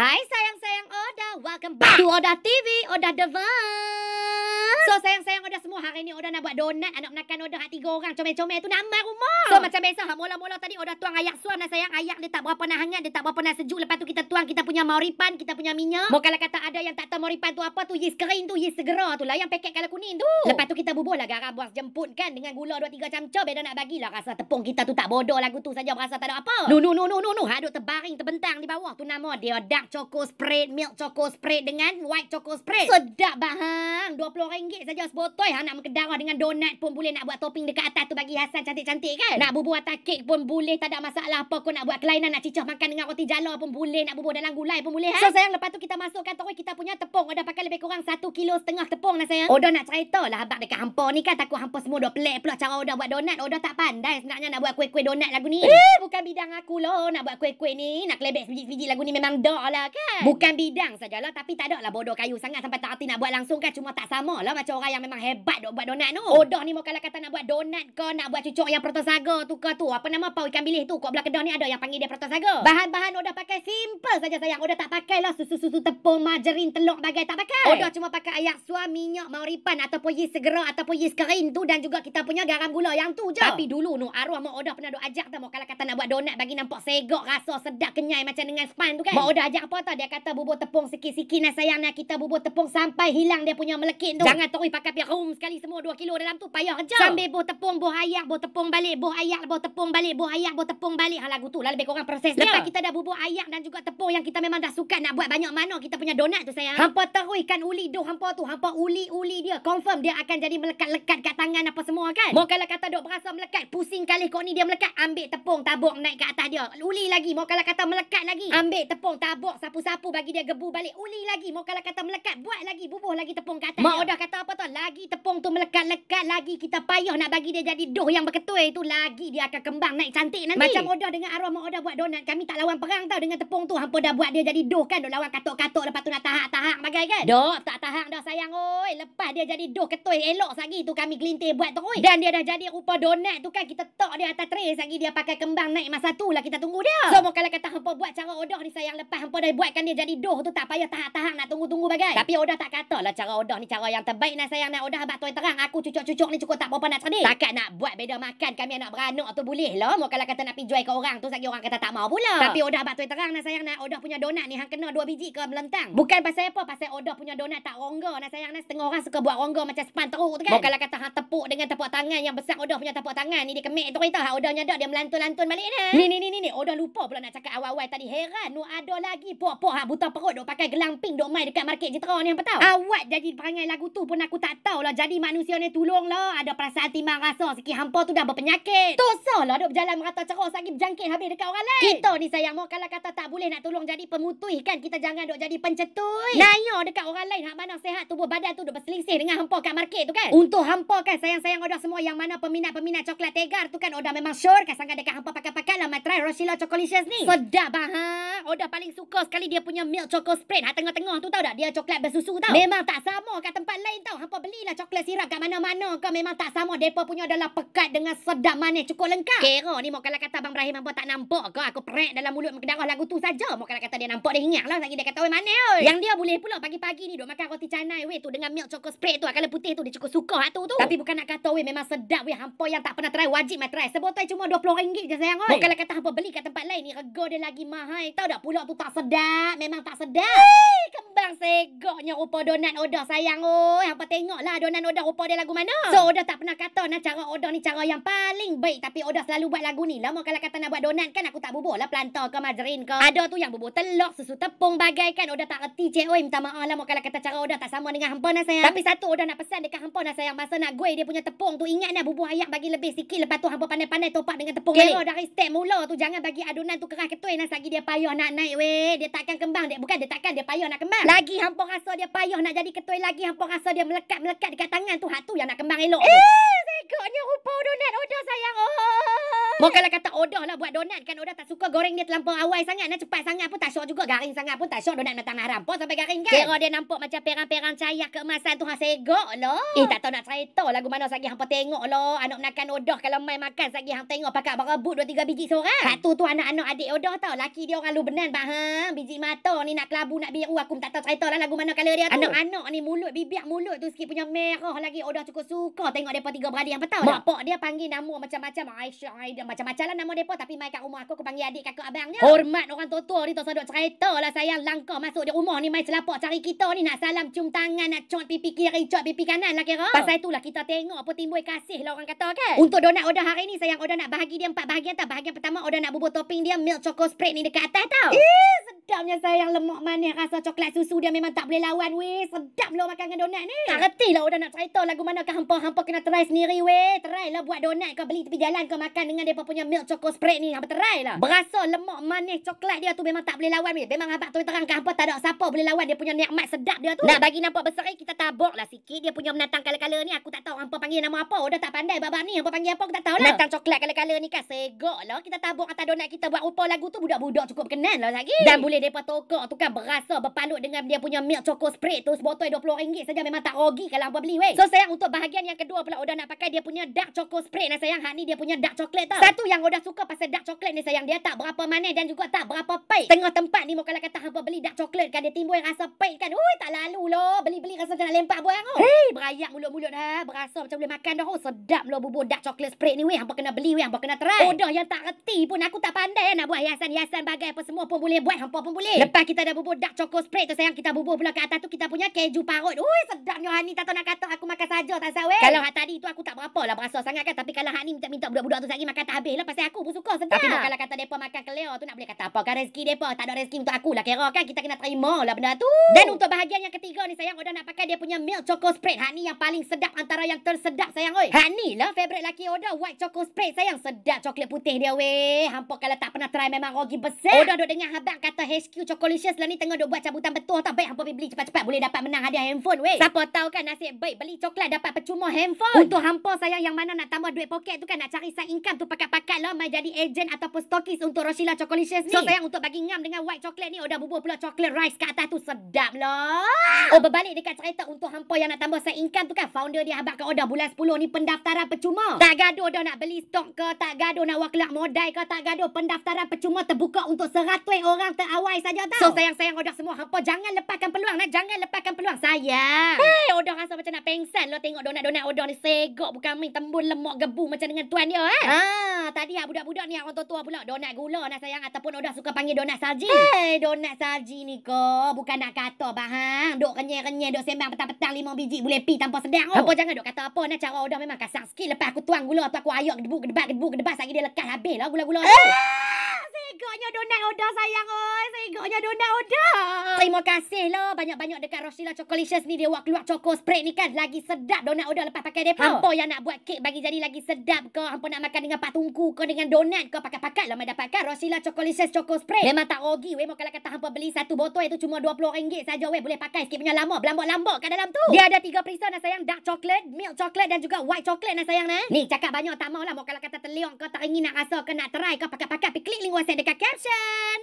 Hai sayang-sayang Oda, welcome back to Oda TV, Oda The kan? So sayang-sayang order semua Hari ni order nak buat donat anak makan order hati tiga Comel-comel tu nama rumah So macam biasa ha, Mula-mula tadi order tuang ayak suam Nak sayang ayak dia tak berapa nak hangat Dia tak berapa nak sejuk Lepas tu kita tuang Kita punya mauripan Kita punya minyak Mau kalau kata ada yang tak tahu mauripan tu apa tu Yeast kering tu Yeast segera tu lah Yang paket kalau kuning tu Lepas tu kita bubuh lah Garam buas jemput kan Dengan gula dua tiga camca Beda nak bagilah Rasa tepung kita tu tak bodoh Lagu tu saja berasa tak ada apa No no no no no, no. Haduk terbaring terbentang di bawah Tu nama dia Dark choco spread Milk choco spread Dengan white choco spread Sedap bahang rm ringgit cantik saja sepotoi ha nak mengedara dengan donat pun boleh nak buat topping dekat atas tu bagi Hasan cantik-cantik kan nak bubuh atas kek pun boleh tak ada masalah apa kau nak buat kelainan nak cicah makan dengan roti jala pun boleh nak bubuh dalam gulai pun boleh ha so sayang lepas tu kita masukkan terus kita punya tepung ada pakai lebih kurang 1 kilo setengah tepung lah sayang odah nak cerita lah abang dekat hampa ni kan takut hampa semua dah pelik pula cara odah buat donat odah tak pandai sebenarnya nak buat kuih-kuih donat lagu ni eh bukan bidang aku lah nak buat kuih-kuih ni nak kelebek biji-biji lagu ni memang dah lah kan bukan bidang sajalah tapi tak ada lah bodoh kayu sangat sampai tak hati nak buat langsung kan cuma tak sama lah macam orang yang memang hebat dok buat donat tu. Bodoh oh. ni mau kalau kata nak buat donat ke nak buat cucuk yang protos saga tu ke tu. Apa nama pau ikan bilis tu? Kok belah kedai ni ada yang panggil dia protos saga. Bahan-bahan Odah pakai simple saja sayang. Odah tak pakai lah susu-susu tepung, margarin, telur bagai tak pakai. Odah cuma pakai air suam, minyak, mauripan ataupun yeast segera ataupun yeast kering tu dan juga kita punya garam gula yang tu je. Tapi dulu no arwah mak Odah pernah dok ajak tau mau kalau kata nak buat donat bagi nampak segak rasa sedap kenyai macam dengan span tu kan. Hmm. Mak Odah ajak apa tau dia kata bubuh tepung sikit-sikit nah sayang nah kita bubuh tepung sampai hilang dia punya melekit tu. Jangan kata oi pakai pi room sekali semua dua kilo dalam tu payah kerja. Sambil buh tepung buh ayak buh tepung balik buh ayak buh tepung balik buh ayak buh tepung balik. Ha lagu tu lah lebih kurang prosesnya. Lepas kita dah bubuh ayak dan juga tepung yang kita memang dah suka nak buat banyak mana kita punya donat tu sayang. Ha? Hampa teruikan uli doh hampa tu. Hampa uli-uli dia confirm dia akan jadi melekat-lekat kat tangan apa semua kan. Mau kalau kata dok berasa melekat pusing kali kau ni dia melekat ambil tepung tabuk naik kat atas dia. Uli lagi mau kalau kata melekat lagi. Ambil tepung tabuk sapu-sapu bagi dia gebu balik. Uli lagi mau kalau kata melekat buat lagi bubuh lagi tepung kat atas. Mak dia. kata apa tu lagi tepung tu melekat-lekat lagi kita payah nak bagi dia jadi doh yang berketul itu lagi dia akan kembang naik cantik nanti macam Oda dengan arwah Mak Oda buat donat kami tak lawan perang tau dengan tepung tu hampa dah buat dia jadi doh kan dah lawan katuk-katuk lepas tu nak tahak-tahak bagai kan dok tak tahak dah sayang oi lepas dia jadi doh ketul elok lagi tu kami gelintir buat tu oi dan dia dah jadi rupa donat tu kan kita tok dia atas tray lagi dia pakai kembang naik masa tu lah kita tunggu dia so mau kalau kata hampa buat cara Oda ni sayang lepas hampa dah buatkan dia jadi doh tu tak payah tahak-tahak nak tunggu-tunggu bagai tapi Oda tak kata lah cara Oda ni cara yang terbaik baik nak sayang nak udah abah tuan terang aku cucuk-cucuk ni cukup tak berapa nak sedih. Takkan nak buat beda makan kami anak beranak tu boleh lah. Mau kalau kata nak pi jual ke orang tu sakit orang kata tak mau pula. Tapi udah abah tuan terang nak sayang nak udah punya donat ni hang kena dua biji ke melentang. Bukan pasal apa pasal udah punya donat tak rongga nak sayang nak setengah orang suka buat rongga macam span teruk tu kan. Mau kalau kata hang tepuk dengan tepuk tangan yang besar udah punya tepuk tangan ni dikemek tu kita hang udah nyadak dia melantun-lantun balik dah. Ni ni ni ni, ni. udah lupa pula nak cakap awal-awal tadi heran nu ada lagi pok-pok hang buta perut dok pakai gelang ping dok mai dekat market Jitra ni hang tahu. Awak jadi perangai lagu tu pun pun aku tak tahu lah jadi manusia ni tolong lah ada perasaan timang rasa sikit hampa tu dah berpenyakit. Dosa lah duk berjalan merata cerah sakit berjangkit habis dekat orang lain. Kita ni sayang mo kalau kata tak boleh nak tolong jadi pemutui kan kita jangan duk jadi pencetui. Nanya dekat orang lain hak mana sehat tubuh badan tu duk berselisih dengan hampa kat market tu kan. Untuk hampa kan sayang-sayang ada semua yang mana peminat-peminat coklat tegar tu kan ada memang sure kan sangat dekat hampa pakai-pakai lah macam try Rosilla Choco ni. Sedap bah. Oh, Oda paling suka sekali dia punya milk choco spread hat tengah-tengah tu tau tak? Dia coklat bersusu tau. Memang tak sama kat tempat lain tau. Hampa belilah coklat sirap kat mana-mana ke memang tak sama. Depa punya adalah pekat dengan sedap manis cukup lengkap. Kira ni mau kalau kata Bang Ibrahim hampa tak nampak ke aku perek dalam mulut mengedarah lagu tu saja. Mau kalau kata dia nampak dia ingat lah. Lagi dia kata mana oi. Yang dia boleh pula pagi-pagi ni duk makan roti canai weh tu dengan milk choco spread tu. Ah, kalau putih tu dia cukup suka hat ah, tu tu. Tapi bukan nak kata weh memang sedap weh. Hampa yang tak pernah try wajib mai try. Sebotol cuma RM20 je sayang oi. Mau kalau kata hampa beli kat tempat lain ni rego dia lagi mahal. Tahu tak pulak tu tak sedap. Memang tak sedap. Hei, kamu abang segoknya rupa donat odah sayang oh. Hampa tengoklah donat odah rupa dia lagu mana. So odah tak pernah kata nak cara odah ni cara yang paling baik. Tapi odah selalu buat lagu ni lah. kalau kata nak buat donat kan aku tak bubur lah planta ke majerin ke. Ada tu yang bubur telur, susu tepung bagaikan. Odah tak reti cik oi. Minta maaf lah kalau kata cara odah tak sama dengan hampa nak sayang. Tapi satu odah nak pesan dekat hampa nak sayang. Masa nak gue dia punya tepung tu ingat nak bubuh ayam bagi lebih sikit. Lepas tu hampa pandai-pandai topak dengan tepung. Kalau okay. dari step mula tu jangan bagi adunan tu kerah ketuin. Nasagi dia payah nak naik weh. Dia takkan kembang. Dia, bukan dia takkan dia payah nak kembang. Lagi hampa rasa dia payah nak jadi ketua lagi hampa rasa dia melekat-melekat dekat tangan tu. Hak tu yang nak kembang elok. Eh, segaknya rupa donat Oda sayang. Oh. Bukan lah kata Oda lah buat donat kan Oda tak suka goreng dia terlampau awal sangat. Nak lah. cepat sangat pun tak syok juga. Garing sangat pun tak syok donat datang nak rampok sampai garing kan. Kira dia nampak macam perang-perang cahaya keemasan tu. Ha, segak lah. Eh, tak tahu nak cerita lagu mana sagi hampa tengok lah. Anak menakan Oda kalau main makan sagi hampa tengok pakat berebut 2-3 biji seorang. Hak tu tu anak-anak adik Oda tau. Laki dia orang lu benan. Bahang, biji mata ni nak kelabu nak biru. Aku tak tahu tak kaitan lah lagu mana color dia tu. Anak-anak ni mulut bibiak mulut tu sikit punya merah lagi. Oh dah cukup suka tengok depa tiga beradik yang petau Bapak dia panggil nama macam-macam. Aisyah, Aida macam-macam lah nama depa tapi mai kat rumah aku aku panggil adik kakak abangnya. Hormat orang tua-tua ni tak sadap cerita lah sayang langkah masuk di rumah ni mai selapak cari kita ni nak salam cium tangan nak cot pipi kiri cot pipi kanan lah kira. Pasal itulah kita tengok apa timbul kasih lah orang kata kan. Untuk donat order hari ni sayang order nak bahagi dia empat bahagian tak. Bahagian pertama order nak bubur topping dia milk choco spread ni dekat atas tau. Ih sedapnya sayang lemak manis rasa coklat susu susu dia memang tak boleh lawan weh. Sedap lah makan dengan donat ni. Tak reti lah orang nak cerita lagu mana ke hampa-hampa kena try sendiri weh. Try lah buat donat kau beli tepi jalan kau makan dengan dia punya milk choco spray ni. Hampa try lah. Berasa lemak manis coklat dia tu memang tak boleh lawan weh. Memang abang tu terang ke hampa tak ada siapa boleh lawan dia punya nikmat sedap dia tu. Nak bagi nampak besar ni eh, kita tabok lah sikit. Dia punya menatang kala-kala ni aku tak tahu hampa panggil nama apa. Udah tak pandai babak ni. Hampa panggil apa aku tak tahu lah. Menatang coklat kala-kala ni kan segok lah. Kita tabok atas donat kita buat rupa lagu tu budak-budak cukup kenal lah lagi. Dan boleh depa tokok tu kan berasa berpalut dengan dengan dia punya milk choco spread tu sebotol puluh ringgit saja memang tak rugi kalau hangpa beli weh. So sayang untuk bahagian yang kedua pula Oda nak pakai dia punya dark choco spray. ni sayang. Hak ni dia punya dark coklat tau. Satu yang Oda suka pasal dark coklat ni sayang dia tak berapa manis dan juga tak berapa pahit. Tengah tempat ni muka kalau kata hangpa beli dark coklat kan dia timbul yang rasa pahit kan. Ui tak lalu loh. Beli-beli rasa macam nak lempak buang oh. Hei berayak mulut-mulut dah. Berasa macam boleh makan dah. Oh sedap loh bubur dark coklat spray ni weh. Hangpa kena beli weh. Hangpa kena try. Oda yang tak reti pun aku tak pandai nak buat hiasan-hiasan bagai apa semua pun boleh buat. Hangpa pun boleh. Lepas kita dah bubur dark coklat spray tu sayang yang kita bubuh pula kat atas tu kita punya keju parut. Ui sedapnya hani tak tahu nak kata aku makan saja tak sawe. Kalau hak tadi tu aku tak berapa lah berasa sangat kan tapi kalau Hani ni minta-minta budak-budak tu sagi makan tak habis lah pasal aku pun suka sedap. Tapi kalau kata depa makan keleo tu nak boleh kata apa kan rezeki depa tak ada rezeki untuk aku lah kira kan kita kena terima lah benda tu. Dan untuk bahagian yang ketiga ni sayang Oda nak pakai dia punya milk choco spread. Hani yang paling sedap antara yang tersedap sayang oi. Hak ni lah favorite laki Oda white choco spread sayang sedap coklat putih dia weh. Hampa kalau tak pernah try memang rogi besar. Oda duk dengar habaq kata HQ Chocolicious lah ni tengah duk buat cabutan betul jatuh tak Baik apa beli cepat-cepat boleh dapat menang hadiah handphone weh. Siapa tahu kan nasib baik beli coklat dapat percuma handphone. Untuk hampa saya yang mana nak tambah duit poket tu kan nak cari side income tu pakat-pakat lah mai jadi agent ataupun stokis untuk Rosila Chocolicious ni. So sayang untuk bagi ngam dengan white coklat ni udah oh, bubuh pula coklat rice kat atas tu sedap lah. Oh berbalik dekat cerita untuk hampa yang nak tambah side income tu kan founder dia habaq order oh, bulan 10 ni pendaftaran percuma. Tak gaduh dah nak beli stok ke, tak gaduh nak waklak modal ke, tak gaduh pendaftaran percuma terbuka untuk 100 orang terawai saja tau. So sayang-sayang udah oh, semua hampa jangan jangan lepaskan peluang nak jangan lepaskan peluang saya. Hey, odong rasa macam nak pengsan. Lo tengok donat-donat odong ni segok bukan main tembun lemak gebu macam dengan tuan dia eh. Ha, tadi ah budak-budak ni ah, orang tua-tua pula donat gula nak sayang ataupun odong suka panggil donat salji. Hey, donat salji ni ko bukan nak kata bahang, dok kenyal-kenyal dok sembang petang-petang lima biji boleh pi tanpa sedang. Oh. Apa jangan dok kata apa nak cara odong memang kasar sikit lepas aku tuang gula atau aku ayak gebu gedebak gebu gedebak sagi dia lekas habis lah gula-gula. Hei. Hei. Seronoknya donat oda sayang oi. Seronoknya donat oda. Terima kasih lo banyak-banyak dekat Rosila Chocolicious ni dia buat keluar choco spread ni kan lagi sedap donat oda lepas pakai depa. Hampa yang nak buat kek bagi jadi lagi sedap ke? Hampa nak makan dengan pak tungku ke dengan donat ke pakai-pakai lah mendapatkan Rosila Chocolicious choco spray. Memang tak rugi weh kalau kata hampa beli satu botol itu cuma RM20 saja weh boleh pakai sikit punya lama belambok-lambok kat dalam tu. Dia ada tiga perisa nak sayang dark chocolate, milk chocolate dan juga white chocolate nak sayang nah. Ni cakap banyak tak mau lah kalau kata terliok ke ingin nak rasa ke nak try ke pakai-pakai pergi klik link WhatsApp dekat Atkinson.